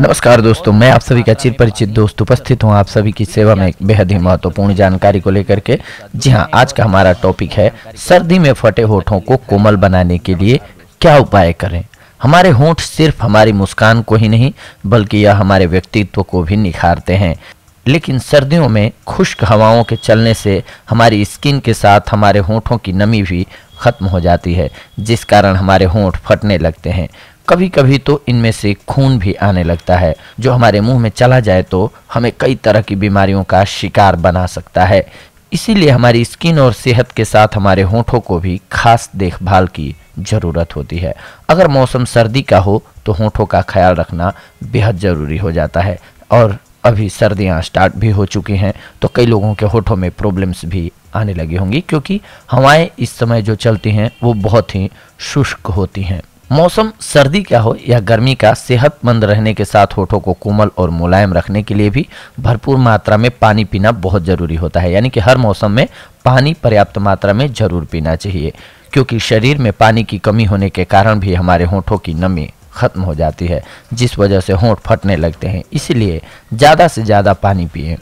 नमस्कार दोस्तों मैं आप सभी का चिर परिचित दोस्त उपस्थित हूं आप सभी की सेवा में एक बेहद ही महत्वपूर्ण जानकारी को लेकर के जी हाँ आज का हमारा टॉपिक है सर्दी में फटे होठों को कोमल बनाने के लिए क्या उपाय करें हमारे होठ सिर्फ हमारी मुस्कान को ही नहीं बल्कि यह हमारे व्यक्तित्व को भी निखारते हैं लेकिन सर्दियों में खुश्क हवाओं के चलने से हमारी स्किन के साथ हमारे होठों की नमी भी खत्म हो जाती है जिस कारण हमारे होंठ फटने लगते हैं कभी कभी तो इनमें से खून भी आने लगता है जो हमारे मुंह में चला जाए तो हमें कई तरह की बीमारियों का शिकार बना सकता है इसीलिए हमारी स्किन और सेहत के साथ हमारे होठों को भी खास देखभाल की ज़रूरत होती है अगर मौसम सर्दी का हो तो होठों का ख्याल रखना बेहद ज़रूरी हो जाता है और अभी सर्दियाँ स्टार्ट भी हो चुकी हैं तो कई लोगों के होठों में प्रॉब्लम्स भी आने लगी होंगी क्योंकि हवाएं इस समय जो चलती हैं वो बहुत ही शुष्क होती हैं मौसम सर्दी का हो या गर्मी का सेहतमंद रहने के साथ होठों को कोमल और मुलायम रखने के लिए भी भरपूर मात्रा में पानी पीना बहुत ज़रूरी होता है यानी कि हर मौसम में पानी पर्याप्त मात्रा में ज़रूर पीना चाहिए क्योंकि शरीर में पानी की कमी होने के कारण भी हमारे होठों की नमी खत्म हो जाती है जिस वजह से होंठ फटने लगते हैं इसलिए ज़्यादा से ज़्यादा पानी पिए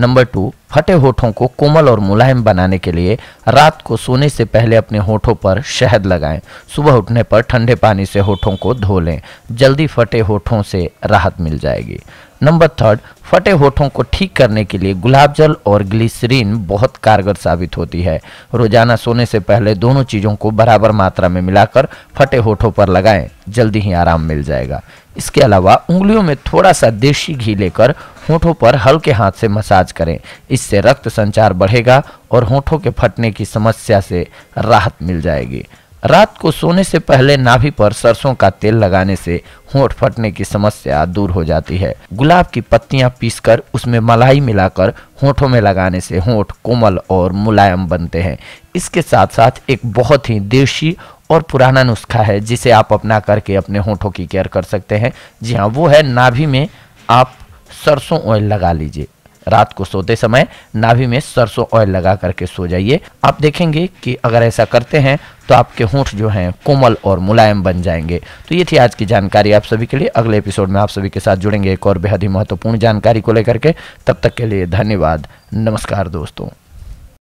नंबर टू फटे होठों को कोमल और मुलायम बनाने के लिए रात को सोने से पहले अपने होठों पर शहद लगाएं सुबह उठने पर ठंडे पानी से होठों को धो लें जल्दी फटे होठों से राहत मिल जाएगी नंबर थर्ड फटे होठों को ठीक करने के लिए गुलाब जल और ग्लिसरीन बहुत कारगर साबित होती है रोजाना सोने से पहले दोनों चीज़ों को बराबर मात्रा में मिलाकर फटे होठों पर लगाएं जल्दी ही आराम मिल जाएगा इसके अलावा उंगलियों में थोड़ा सा देशी घी लेकर होठों पर हल्के हाथ से मसाज करें इससे रक्त संचार बढ़ेगा और होठों के फटने की समस्या से राहत मिल जाएगी रात को सोने से पहले नाभि पर सरसों का तेल लगाने से होठ फटने की समस्या दूर हो जाती है गुलाब की पत्तियां पीसकर उसमें मलाई मिलाकर होठों में लगाने से होठ कोमल और मुलायम बनते हैं इसके साथ साथ एक बहुत ही देशी और पुराना नुस्खा है जिसे आप अपना करके अपने होठों की केयर कर सकते हैं जी हाँ वो है नाभि में आप सरसों ऑयल लगा लीजिए रात को सोते समय नाभि में सरसों ऑयल लगा करके सो जाइए आप देखेंगे कि अगर ऐसा करते हैं तो आपके होंठ जो हैं कोमल और मुलायम बन जाएंगे तो ये थी आज की जानकारी आप सभी के लिए अगले एपिसोड में आप सभी के साथ जुड़ेंगे एक और बेहद ही महत्वपूर्ण जानकारी को लेकर के तब तक के लिए धन्यवाद नमस्कार दोस्तों